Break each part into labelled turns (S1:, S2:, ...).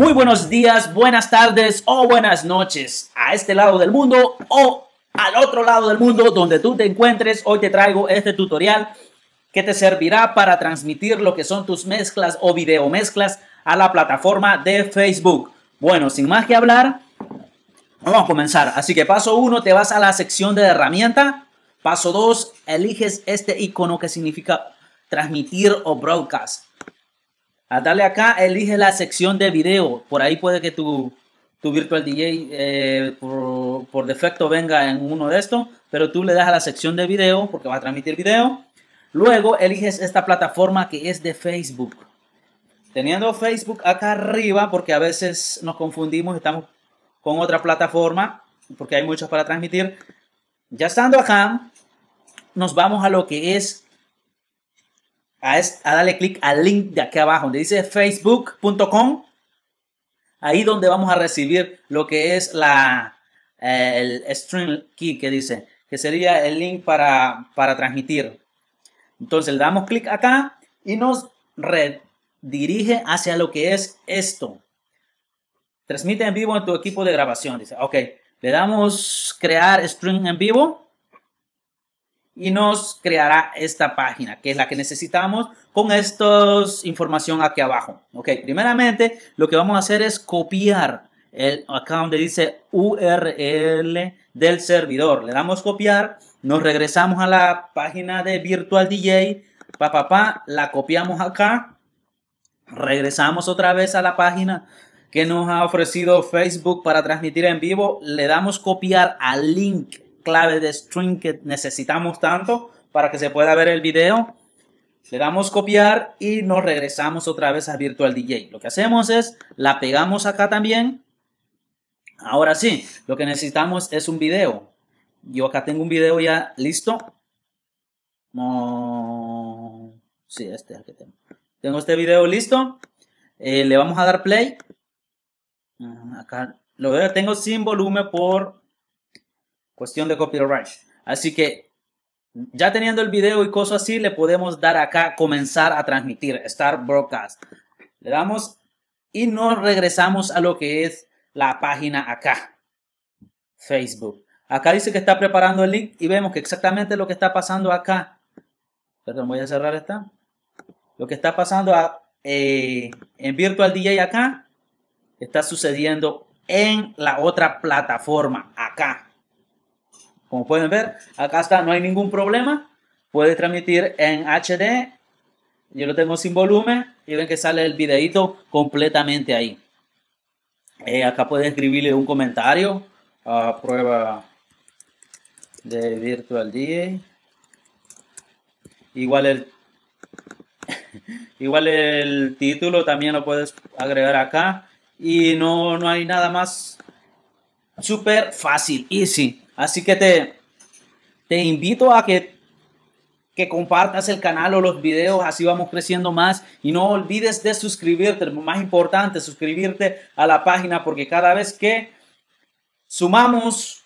S1: Muy buenos días, buenas tardes o buenas noches a este lado del mundo o al otro lado del mundo donde tú te encuentres. Hoy te traigo este tutorial que te servirá para transmitir lo que son tus mezclas o video mezclas a la plataforma de Facebook. Bueno, sin más que hablar, vamos a comenzar. Así que paso 1, te vas a la sección de herramienta. Paso 2, eliges este icono que significa transmitir o broadcast. A darle acá, elige la sección de video. Por ahí puede que tu, tu virtual DJ eh, por, defecto venga en uno de estos, pero tú le das a la sección de video porque va a transmitir video. Luego eliges esta plataforma que es de Facebook. Teniendo Facebook acá arriba, porque a veces nos confundimos, estamos con otra plataforma, porque hay muchas para transmitir. Ya estando acá, nos vamos a lo que es a, darle clic al link de aquí abajo, donde dice facebook.com. Ahí donde vamos a recibir lo que es la, eh, el stream key que dice, que sería el link para, para transmitir. Entonces le damos clic acá y nos redirige hacia lo que es esto. Transmite en vivo en tu equipo de grabación. Dice, ok, le damos crear stream en vivo y nos creará esta página, que es la que necesitamos con esta información aquí abajo. Ok, primeramente lo que vamos a hacer es copiar el, acá donde dice URL del servidor. Le damos copiar, nos regresamos a la página de Virtual DJ, pa, la copiamos acá, regresamos otra vez a la página que nos ha ofrecido Facebook para transmitir en vivo, le damos copiar al link clave de string que necesitamos tanto para que se pueda ver el video. Le damos copiar y nos regresamos otra vez a Virtual DJ. Lo que hacemos es, la pegamos acá también. Ahora sí, lo que necesitamos es un video. Yo acá tengo un video ya listo. sí, este que tengo. Tengo este video listo. Eh, le vamos a dar play. Acá lo tengo sin volumen por cuestión de copyright. Así que ya teniendo el video y cosas así, le podemos dar acá comenzar a transmitir, Start Broadcast. Le damos y nos regresamos a lo que es la página acá, Facebook. Acá dice que está preparando el link y vemos que exactamente lo que está pasando acá. Perdón, voy a cerrar esta. Lo que está pasando eh, en Virtual DJ acá está sucediendo en la otra plataforma acá. Como pueden ver, acá está, no hay ningún problema. Puede transmitir en HD. Yo lo tengo sin volumen y ven que sale el videito completamente ahí. Eh, acá puede escribirle un comentario a prueba de Virtual DJ. Igual el, igual el título también lo puedes agregar acá. Y no, no hay nada más súper fácil, easy. Así que te, invito a que, compartas el canal o los videos, así vamos creciendo más. Y no olvides de suscribirte, lo más importante, suscribirte a la página, porque cada vez que sumamos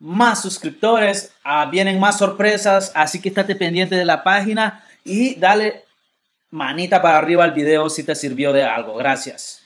S1: más suscriptores, ah, vienen más sorpresas, así que estate pendiente de la página y dale manita para arriba al video si te sirvió de algo. Gracias.